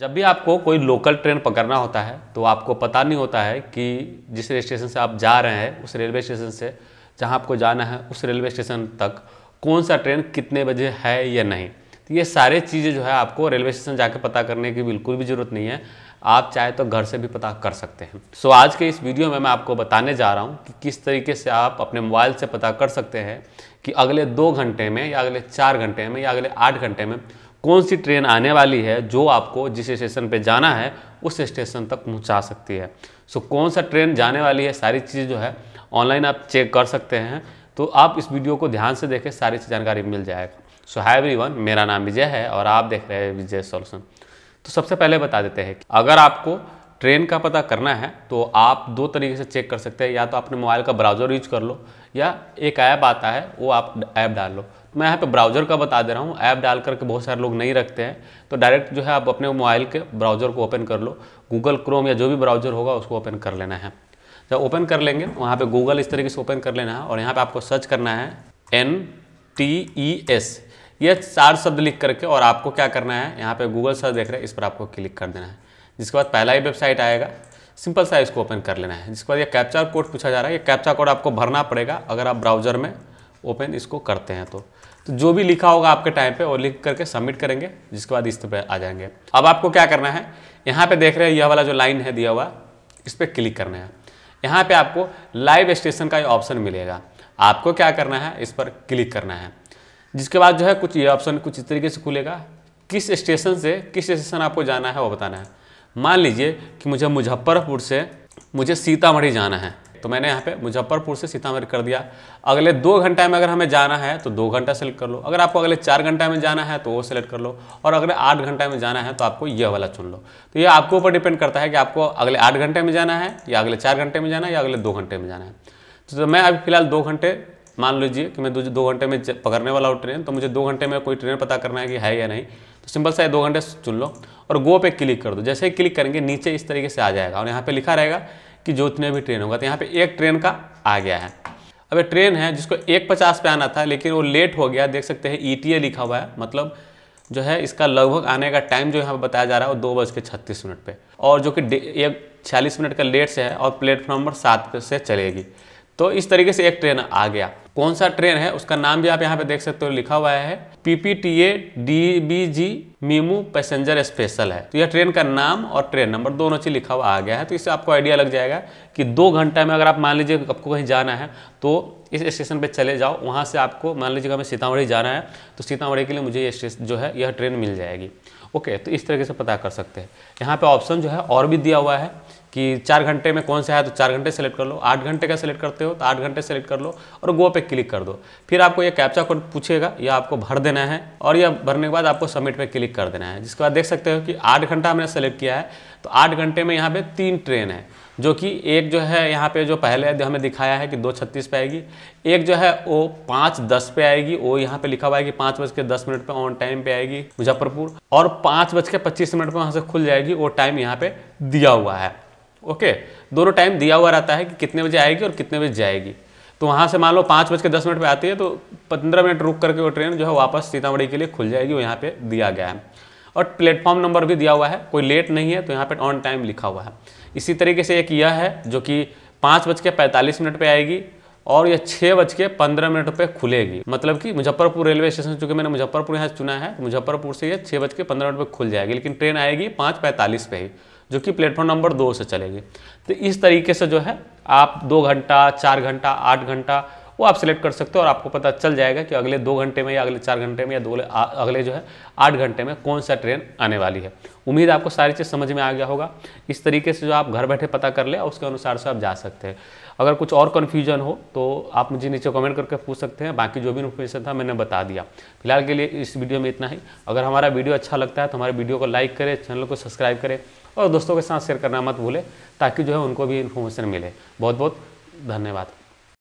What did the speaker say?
जब भी आपको कोई लोकल ट्रेन पकड़ना होता है तो आपको पता नहीं होता है कि जिस रेल स्टेशन से आप जा रहे हैं उस रेलवे स्टेशन से जहां आपको जाना है उस रेलवे स्टेशन तक कौन सा ट्रेन कितने बजे है या नहीं तो ये सारे चीज़ें जो है आपको रेलवे स्टेशन जाके पता करने की बिल्कुल भी ज़रूरत नहीं है आप चाहे तो घर से भी पता कर सकते हैं सो आज के इस वीडियो में मैं आपको बताने जा रहा हूँ कि किस तरीके से आप अपने मोबाइल से पता कर सकते हैं कि अगले दो घंटे में या अगले चार घंटे में या अगले आठ घंटे में कौन सी ट्रेन आने वाली है जो आपको जिस स्टेशन पे जाना है उस स्टेशन तक पहुंचा सकती है सो so, कौन सा ट्रेन जाने वाली है सारी चीज़ जो है ऑनलाइन आप चेक कर सकते हैं तो आप इस वीडियो को ध्यान से देखें सारी जानकारी मिल जाएगा सो हाई एवरी मेरा नाम विजय है और आप देख रहे हैं विजय सोल्यूशन तो सबसे पहले बता देते हैं कि अगर आपको ट्रेन का पता करना है तो आप दो तरीके से चेक कर सकते हैं या तो अपने मोबाइल का ब्राउज़र यूज कर लो या एक ऐप आता है वो आप ऐप डाल लो मैं यहाँ पे ब्राउज़र का बता दे रहा हूँ ऐप डाल करके बहुत सारे लोग नहीं रखते हैं तो डायरेक्ट जो है आप अपने मोबाइल के ब्राउज़र को ओपन कर लो गूगल क्रोम या जो भी ब्राउज़र होगा उसको ओपन कर लेना है जब ओपन कर लेंगे वहाँ पे गूगल इस तरीके से ओपन कर लेना है और यहाँ पे आपको सर्च करना है एन टी ई एस ये चार शब्द लिख करके और आपको क्या करना है यहाँ पे गूगल सर्च देख रहे हैं इस पर आपको क्लिक कर देना है जिसके बाद पहला ही वेबसाइट आएगा सिंपल सा इसको ओपन कर लेना है जिसके बाद ये कैप्चा कोड पूछा जा रहा है ये कैप्चा कोड आपको भरना पड़ेगा अगर आप ब्राउज़र में ओपन इसको करते हैं तो तो जो भी लिखा होगा आपके टाइम पे वो लिख करके सबमिट करेंगे जिसके बाद इस पे आ जाएंगे अब आपको क्या करना है यहाँ पे देख रहे हैं यह वाला जो लाइन है दिया हुआ इस पर क्लिक करना है यहाँ पे आपको लाइव स्टेशन का ये ऑप्शन मिलेगा आपको क्या करना है इस पर क्लिक करना है जिसके बाद जो है कुछ ये ऑप्शन कुछ इस तरीके से खुलेगा किस स्टेशन से किस स्टेशन आपको जाना है वो बताना है मान लीजिए कि मुझे मुजफ्फरपुर से मुझे सीतामढ़ी जाना है तो मैंने यहाँ पे मुजफ्फरपुर से सीतामढ़ी कर दिया अगले दो घंटा में अगर हमें जाना है तो दो घंटा सेलेक्ट कर लो अगर आपको अगले चार घंटे में जाना है तो वो सेलेक्ट कर लो और अगले आठ घंटे में जाना है तो आपको यह वाला चुन लो तो ये आपके ऊपर डिपेंड करता है कि आपको अगले आठ घंटे में जाना है या अगले चार घंटे में जाना है या अगले दो घंटे में जाना है तो मैं अभी फिलहाल दो घंटे मान लीजिए कि मैं दो घंटे में पकड़ने वाला हूँ ट्रेन तो मुझे दो घंटे में कोई ट्रेन पता करना है कि है या नहीं तो सिंपल सा दो घंटे चुन लो और गो पे क्लिक कर दो जैसे ही क्लिक करेंगे नीचे इस तरीके से आ जाएगा और यहाँ पे लिखा रहेगा कि जितने भी ट्रेन होगा तो यहाँ पे एक ट्रेन का आ गया है अब ट्रेन है जिसको एक पचास पे आना था लेकिन वो लेट हो गया देख सकते हैं ई e लिखा हुआ है मतलब जो है इसका लगभग आने का टाइम जो यहाँ पर बताया जा रहा है वो दो बज के छत्तीस मिनट पर और जो कि एक छियालीस मिनट का लेट से है और प्लेटफॉर्म नंबर सात से चलेगी तो इस तरीके से एक ट्रेन आ गया कौन सा ट्रेन है उसका नाम भी आप यहाँ पे देख सकते हो लिखा हुआ है PPTA DBG MEMU passenger special है तो यह ट्रेन का नाम और ट्रेन नंबर दोनों चीज़ लिखा हुआ आ गया है तो इससे आपको आइडिया लग जाएगा कि दो घंटा में अगर आप मान लीजिए आपको कहीं जाना है तो इस स्टेशन पे चले जाओ वहाँ से आपको मान लीजिए हमें सीतामढ़ी जाना है तो सीतामढ़ी के लिए मुझे ये स्टेशन जो है यह ट्रेन मिल जाएगी ओके तो इस तरीके से पता कर सकते हैं यहाँ पर ऑप्शन जो है और भी दिया हुआ है कि चार घंटे में कौन सा है तो चार घंटे सेलेक्ट कर लो आठ घंटे का सेलेक्ट करते हो तो आठ घंटे सेलेक्ट कर लो और गो पे क्लिक कर दो फिर आपको ये कैप्चा कोड पूछेगा यह आपको भर देना है और यह भरने के बाद आपको सबमिट पे क्लिक कर देना है जिसके बाद देख सकते हो कि आठ घंटा हमने सेलेक्ट किया है तो आठ घंटे में यहाँ पर तीन ट्रेन है जो कि एक जो है यहाँ पे जो पहले हमें दिखाया है कि दो छत्तीस पे आएगी एक जो है वो पाँच दस पे आएगी वो यहाँ पे लिखा हुआ है कि पाँच बज के दस मिनट पे ऑन टाइम पे आएगी मुजफ्फरपुर और पाँच बज के पच्चीस मिनट पे वहाँ से खुल जाएगी वो टाइम यहाँ पे दिया हुआ है ओके दोनों टाइम दिया हुआ रहता है कि कितने बजे आएगी और कितने बजे जाएगी तो वहाँ से मान लो पाँच बज के दस मिनट पर आती है तो पंद्रह मिनट रुक करके वो ट्रेन जो है वापस सीतामढ़ी के लिए खुल जाएगी वो यहाँ पर दिया गया है और प्लेटफॉर्म नंबर भी दिया हुआ है कोई लेट नहीं है तो यहाँ पर ऑन टाइम लिखा हुआ है इसी तरीके से एक यह है जो कि पाँच बज के पैंतालीस मिनट पर आएगी और यह छः बज के पंद्रह मिनट पर खुलेगी मतलब कि मुजफ्फरपुर रेलवे स्टेशन चूँकि मैंने मुजफ्फरपुर यहाँ चुना है मुजफ्फरपुर से यह छः बज के पंद्रह मिनट पर खुल जाएगी लेकिन ट्रेन आएगी पाँच पैंतालीस पर ही जो कि प्लेटफॉर्म नंबर दो से चलेगी तो इस तरीके से जो है आप दो घंटा चार घंटा आठ घंटा वो आप सिलेक्ट कर सकते हो और आपको पता चल जाएगा कि अगले दो घंटे में या अगले चार घंटे में या दो अगले जो है आठ घंटे में कौन सा ट्रेन आने वाली है उम्मीद आपको सारी चीज़ समझ में आ गया होगा इस तरीके से जो आप घर बैठे पता कर ले और उसके अनुसार से आप जा सकते हैं अगर कुछ और कन्फ्यूजन हो तो आप मुझे नीचे कमेंट करके पूछ सकते हैं बाकी जो भी इन्फॉर्मेशन था मैंने बता दिया फिलहाल के लिए इस वीडियो में इतना ही अगर हमारा वीडियो अच्छा लगता है तो हमारे वीडियो को लाइक करें चैनल को सब्सक्राइब करें और दोस्तों के साथ शेयर करना मत भूलें ताकि जो है उनको भी इन्फॉर्मेशन मिले बहुत बहुत धन्यवाद